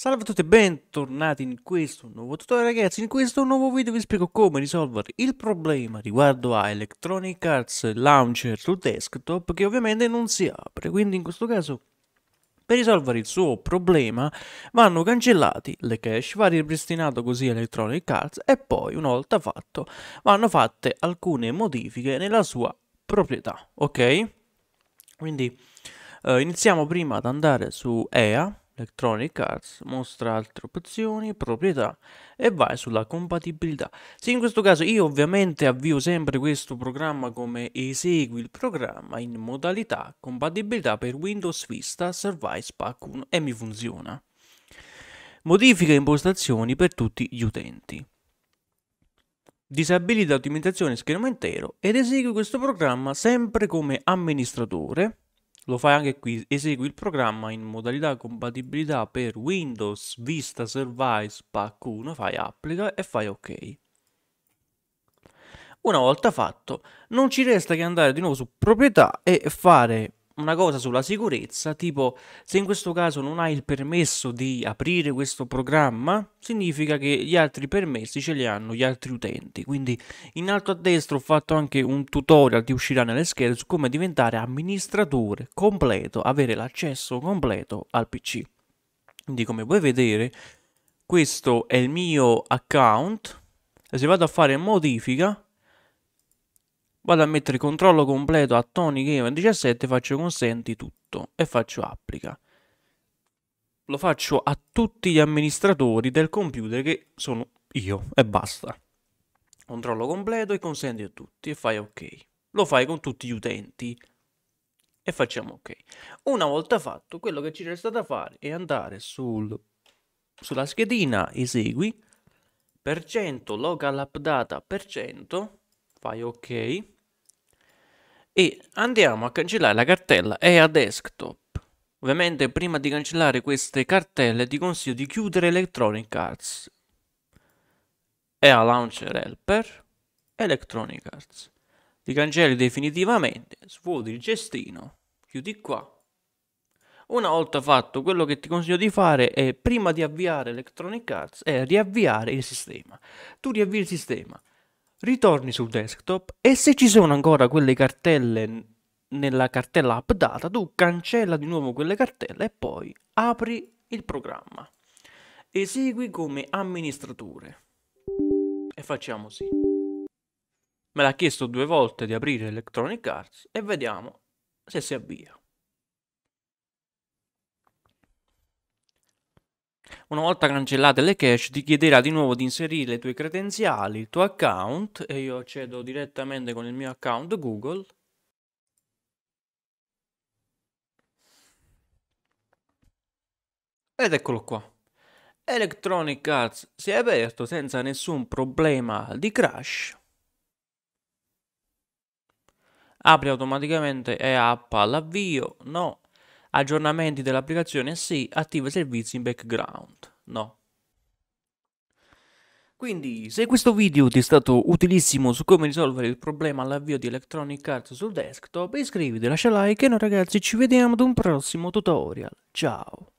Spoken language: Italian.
Salve a tutti e bentornati in questo nuovo tutorial ragazzi, in questo nuovo video vi spiego come risolvere il problema riguardo a Electronic Arts Launcher sul desktop che ovviamente non si apre, quindi in questo caso per risolvere il suo problema vanno cancellati le cache, va ripristinato così Electronic Arts e poi una volta fatto vanno fatte alcune modifiche nella sua proprietà, ok? Quindi eh, iniziamo prima ad andare su EA Electronic Arts mostra altre opzioni, proprietà e vai sulla compatibilità. Sì, in questo caso io ovviamente avvio sempre questo programma come esegui il programma in modalità compatibilità per Windows Vista Service Pack 1 e mi funziona. Modifica impostazioni per tutti gli utenti. Disabilita ottimizzazione schermo intero ed esegui questo programma sempre come amministratore lo fai anche qui, esegui il programma in modalità compatibilità per Windows, Vista, Service, Pack 1, fai applica e fai ok. Una volta fatto, non ci resta che andare di nuovo su proprietà e fare una cosa sulla sicurezza, tipo se in questo caso non hai il permesso di aprire questo programma, significa che gli altri permessi ce li hanno gli altri utenti. Quindi in alto a destra ho fatto anche un tutorial che uscirà nelle schede su come diventare amministratore completo, avere l'accesso completo al PC. Quindi come puoi vedere, questo è il mio account. Se vado a fare modifica, vado a mettere controllo completo a Tony Game 17, faccio consenti tutto e faccio applica. Lo faccio a tutti gli amministratori del computer che sono io e basta. Controllo completo e consenti a tutti e fai ok. Lo fai con tutti gli utenti e facciamo ok. Una volta fatto, quello che ci resta da fare è andare sul, sulla schedina esegui per cento local app data per cento fai ok e andiamo a cancellare la cartella EA Desktop. Ovviamente prima di cancellare queste cartelle ti consiglio di chiudere Electronic Arts, EA Launcher Helper, Electronic Arts. Li cancelli definitivamente, svuoti il cestino, chiudi qua. Una volta fatto quello che ti consiglio di fare è prima di avviare Electronic Arts è riavviare il sistema. Tu riavvii il sistema, ritorni sul desktop e se ci sono ancora quelle cartelle nella cartella updata, tu cancella di nuovo quelle cartelle e poi apri il programma. Esegui come amministratore. E facciamo sì. Me l'ha chiesto due volte di aprire Electronic Arts e vediamo se si avvia. Una volta cancellate le cache ti chiederà di nuovo di inserire le tue credenziali, il tuo account e io accedo direttamente con il mio account Google. Ed eccolo qua. Electronic Arts si è aperto senza nessun problema di crash. Apri automaticamente e app all'avvio, no. Aggiornamenti dell'applicazione sì, attiva i servizi in background. No. Quindi, se questo video ti è stato utilissimo su come risolvere il problema all'avvio di Electronic Arts sul desktop, iscriviti, lascia like e noi ragazzi ci vediamo ad un prossimo tutorial. Ciao!